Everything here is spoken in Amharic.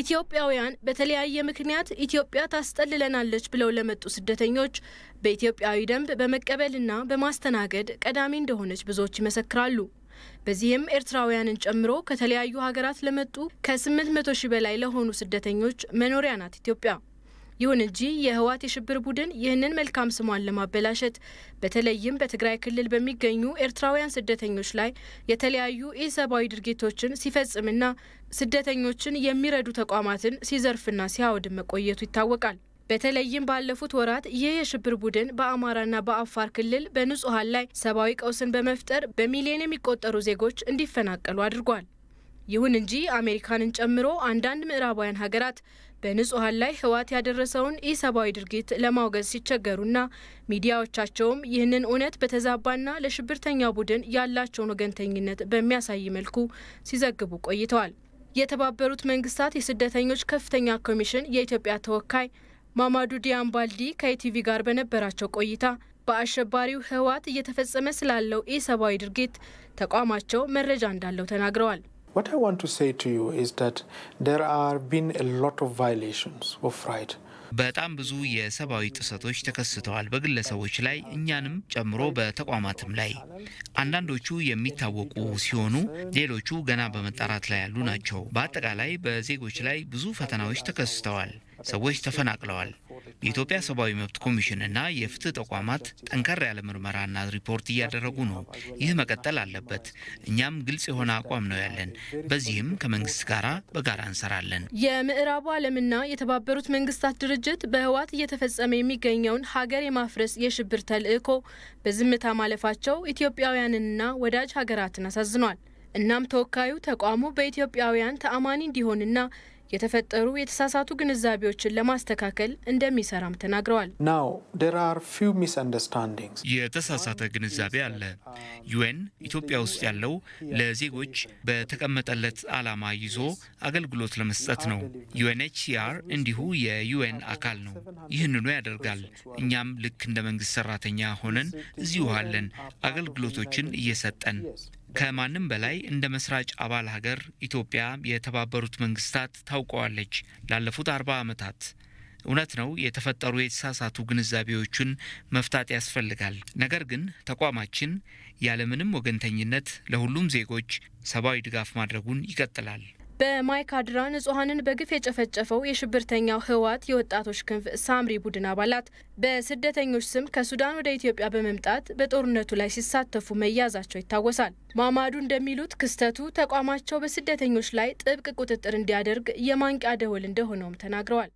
ኢትዮጵያውያን በተለያየ ምክንያት ኢትዮጵያ ታስጠልለናለች ብለው ለመጡ ስደተኞች በኢትዮጵያዊ ደንብ በመቀበልና በማስተናገድ ቀዳሚ እንደሆነች ብዙዎች ይመሰክራሉ። በዚህም ኤርትራውያንን ጨምሮ ከተለያዩ ሀገራት ለመጡ ከ800 ሺህ በላይ ለሆኑ ስደተኞች መኖሪያ ናት ኢትዮጵያ። ይሁን እንጂ የህወሓት የሽብር ቡድን ይህንን መልካም ስሟን ለማበላሸት በተለይም በትግራይ ክልል በሚገኙ ኤርትራውያን ስደተኞች ላይ የተለያዩ ኢሰብአዊ ድርጊቶችን ሲፈጽምና ስደተኞችን የሚረዱ ተቋማትን ሲዘርፍና ሲያወድም መቆየቱ ይታወቃል። በተለይም ባለፉት ወራት ይህ የሽብር ቡድን በአማራና በአፋር ክልል በንጹሀን ላይ ሰብአዊ ቀውስን በመፍጠር በሚሊዮን የሚቆጠሩ ዜጎች እንዲፈናቀሉ አድርጓል። ይሁን እንጂ አሜሪካንን ጨምሮ አንዳንድ ምዕራባውያን ሀገራት በንጹሐን ላይ ህወሓት ያደረሰውን ኢሰብአዊ ድርጊት ለማውገዝ ሲቸገሩና ሚዲያዎቻቸውም ይህንን እውነት በተዛባና ለሽብርተኛ ቡድን ያላቸውን ወገንተኝነት በሚያሳይ መልኩ ሲዘግቡ ቆይተዋል። የተባበሩት መንግስታት የስደተኞች ከፍተኛ ኮሚሽን የኢትዮጵያ ተወካይ ማማዱ ዲያምባልዲ ከኢቲቪ ጋር በነበራቸው ቆይታ በአሸባሪው ህወሓት እየተፈጸመ ስላለው ኢሰብአዊ ድርጊት ተቋማቸው መረጃ እንዳለው ተናግረዋል። What I want to say to you is that there are been a lot of violations of right. በጣም ብዙ የሰብአዊ ጥሰቶች ተከስተዋል፣ በግለሰቦች ላይ እኛንም ጨምሮ በተቋማትም ላይ። አንዳንዶቹ የሚታወቁ ሲሆኑ ሌሎቹ ገና በመጣራት ላይ ያሉ ናቸው። በአጠቃላይ በዜጎች ላይ ብዙ ፈተናዎች ተከስተዋል። ሰዎች ተፈናቅለዋል። የኢትዮጵያ ሰብአዊ መብት ኮሚሽንና የፍትህ ተቋማት ጠንካራ ያለ ምርመራና ሪፖርት እያደረጉ ነው። ይህ መቀጠል አለበት። እኛም ግልጽ የሆነ አቋም ነው ያለን። በዚህም ከመንግስት ጋር በጋራ እንሰራለን። የምዕራቡ ዓለምና የተባበሩት መንግስታት ድርጅት በህወሓት እየተፈጸመ የሚገኘውን ሀገር የማፍረስ የሽብር ተልዕኮ በዝምታ ማለፋቸው ኢትዮጵያውያንንና ወዳጅ ሀገራትን አሳዝኗል። እናም ተወካዩ ተቋሙ በኢትዮጵያውያን ተአማኒ እንዲሆንና የተፈጠሩ የተሳሳቱ ግንዛቤዎችን ለማስተካከል እንደሚሰራም ተናግረዋል። የተሳሳተ ግንዛቤ አለ። ዩኤን ኢትዮጵያ ውስጥ ያለው ለዜጎች በተቀመጠለት ዓላማ ይዞ አገልግሎት ለመስጠት ነው። ዩኤንኤችሲአር እንዲሁ የዩኤን አካል ነው። ይህንኑ ያደርጋል። እኛም ልክ እንደ መንግስት ሰራተኛ ሆነን እዚሁ አለን አገልግሎቶችን እየሰጠን ከማንም በላይ እንደ መስራች አባል ሀገር ኢትዮጵያ የተባበሩት መንግስታት ታውቀዋለች ላለፉት አርባ ዓመታት። እውነት ነው፣ የተፈጠሩ የተሳሳቱ ግንዛቤዎችን መፍታት ያስፈልጋል። ነገር ግን ተቋማችን ያለምንም ወገንተኝነት ለሁሉም ዜጎች ሰብአዊ ድጋፍ ማድረጉን ይቀጥላል። በማይካድራ ንጹሐንን በግፍ የጨፈጨፈው የሽብርተኛው ህወሓት የወጣቶች ክንፍ ሳምሪ ቡድን አባላት በስደተኞች ስም ከሱዳን ወደ ኢትዮጵያ በመምጣት በጦርነቱ ላይ ሲሳተፉ መያዛቸው ይታወሳል። ማማዱ እንደሚሉት ክስተቱ ተቋማቸው በስደተኞች ላይ ጥብቅ ቁጥጥር እንዲያደርግ የማንቂያ ደወል እንደሆነውም ተናግረዋል።